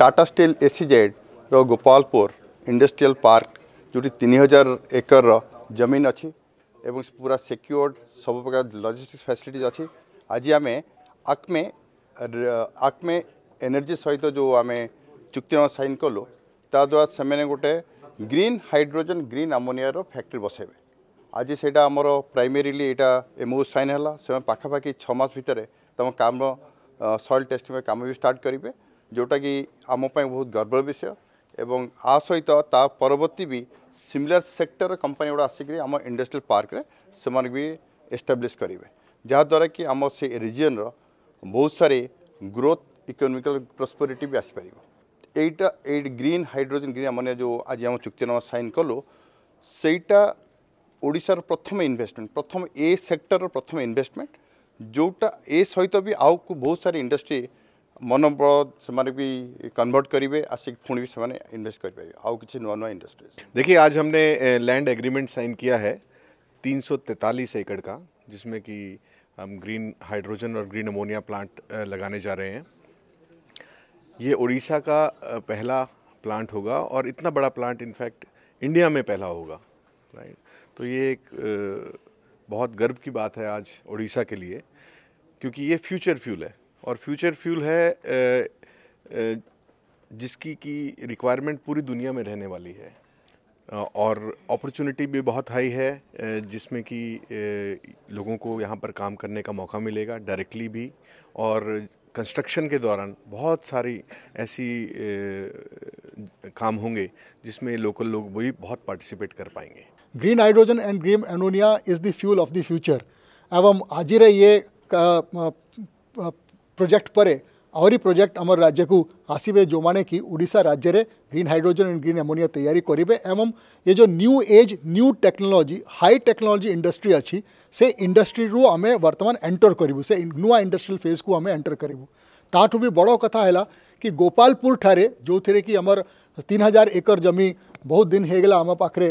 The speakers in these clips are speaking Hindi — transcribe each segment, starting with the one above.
টাটা ଷ୍ଟିଲ୍ ଏସିଜେଡ଼୍ର ଗୋପାଳପୁର ଇଣ୍ଡଷ୍ଟ୍ରିଆଲ୍ ପାର୍କ ଯେଉଁଠି ତିନି ହଜାର ଏକରର ଜମିନ ଅଛି ଏବଂ ପୁରା ସିକ୍ୟୁର୍ଡ଼ ସବୁ ପ୍ରକାର ଲଜିଷ୍ଟିକ୍ସ ଫ୍ୟାସିଲିଟିଜ୍ ଅଛି ଆଜି ଆମେ ଆକ୍ମେ ଆକ୍ମେ ଏନର୍ଜି ସହିତ ଯେଉଁ ଆମେ ଚୁକ୍ତିନାମା ସାଇନ୍ କଲୁ ତାଦ୍ୱାରା ସେମାନେ ଗୋଟେ ଗ୍ରୀନ୍ ହାଇଡ୍ରୋଜେନ୍ ଗ୍ରୀନ୍ ଆମୋନିଆର ଫ୍ୟାକ୍ଟ୍ରି ବସାଇବେ ଆଜି ସେଇଟା ଆମର ପ୍ରାଇମେରିଲି ଏଇଟା ଏମ୍ଓ ସାଇନ୍ ହେଲା ସେମାନେ ପାଖାପାଖି ଛଅ ମାସ ଭିତରେ ତୁମ କାମ ସଏଲ୍ ଟେଷ୍ଟିଂ କାମ ବି ଷ୍ଟାର୍ଟ କରିବେ ଯେଉଁଟାକି ଆମ ପାଇଁ ବହୁତ ଗର୍ବର ବିଷୟ ଏବଂ ଆ ସହିତ ତା ପରବର୍ତ୍ତୀ ବି ସିମିଲାର ସେକ୍ଟର କମ୍ପାନୀ ଗୁଡ଼ା ଆସିକରି ଆମ ଇଣ୍ଡଷ୍ଟ୍ରିଆଲ ପାର୍କରେ ସେମାନେ ବି ଏଷ୍ଟାବ୍ଲିଶ କରିବେ ଯାହାଦ୍ୱାରା କି ଆମ ସେ ରିଜିଅନ୍ର ବହୁତ ସାରି ଗ୍ରୋଥ୍ ଇକୋନୋମିକାଲ ପ୍ରସ୍ପରିଟି ବି ଆସିପାରିବ ଏଇଟା ଏଇ ଗ୍ରୀନ୍ ହାଇଡ୍ରୋଜେନ୍ ଗ୍ରୀନ୍ ମାନେ ଯେଉଁ ଆଜି ଆମ ଚୁକ୍ତିନାମା ସାଇନ୍ କଲୁ ସେଇଟା ଓଡ଼ିଶାର ପ୍ରଥମ ଇନଭେଷ୍ଟମେଣ୍ଟ ପ୍ରଥମ ଏ ସେକ୍ଟରର ପ୍ରଥମ ଇନଭେଷ୍ଟମେଣ୍ଟ ଯେଉଁଟା ଏ ସହିତ ବି ଆଉ ବହୁତ ସାରି ଇଣ୍ଡଷ୍ଟ୍ରି मनोबल से ବି करेंगे आसिक पुणी ପୁଣି ବି ସେମାନେ ଇନଭେଷ୍ଟ କରିପାରିବେ ଆଉ नुआ इंडस्ट्रीज देखिए आज हमने लैंड एग्रीमेंट साइन किया है 343 एकड़ का जिसमें कि हम ग्रीन हाइड्रोजन और ग्रीन अमोनिया प्लांट लगाने जा रहे हैं ये उड़ीसा का पहला प्लांट होगा और इतना बड़ा प्लांट इनफैक्ट इंडिया में पहला होगा राइट तो ये एक बहुत गर्व की बात है आज उड़ीसा के लिए क्योंकि ये फ्यूचर फ्यूल है और फ्यूचर फ्यूल है जिसकी की रिक्वायरमेंट पूरी दुनिया में रहने वाली है और अपॉर्चुनिटी भी बहुत हाई है जिसमें कि लोगों को यहाँ पर काम करने का मौका मिलेगा डायरेक्टली भी और कंस्ट्रक्शन के दौरान बहुत सारी ऐसी काम होंगे जिसमें लोकल लोग भी बहुत पार्टिसिपेट कर पाएंगे green hydrogen and green ammonia is the fuel of the future एवं आज ही ये प्रोजेक्ट पर आहरी प्रोजेक्ट आम राज्य को आसवे जो मैंने कि ओडा राज्य में green hydrogen and green ammonia तैयारी करेंगे एवं ये जो new age new technology high technology industry अच्छी से इंडस्ट्री रू आम बर्तमान एंटर करूँ से नुआ इंडस्ट्रियल फेज को आम एंटर करूँ ताठू भी बड़ कथा है कि गोपालपुर ठारे जो थे कि आमर तीन हजार एकर जमी बहुत दिन हो गला आम पाखे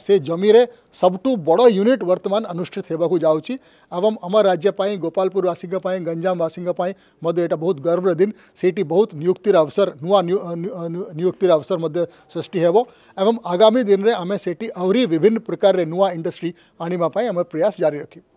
से जमी में सबुठ बड़ यूनिट वर्तमान अनुष्ठित होगा जाऊँगी आम राज्यपाई गोपालपुरवासी गंजामवासी यहाँ बहुत गर्वर दिन से बहुत नियुक्तिर अवसर नुआ नियुक्तिर अवसर मध्य सृष्टि हो आगामी दिन में आम से आभिन्न प्रकार नुआ इंडस्ट्री आने पर प्रयास जारी रखी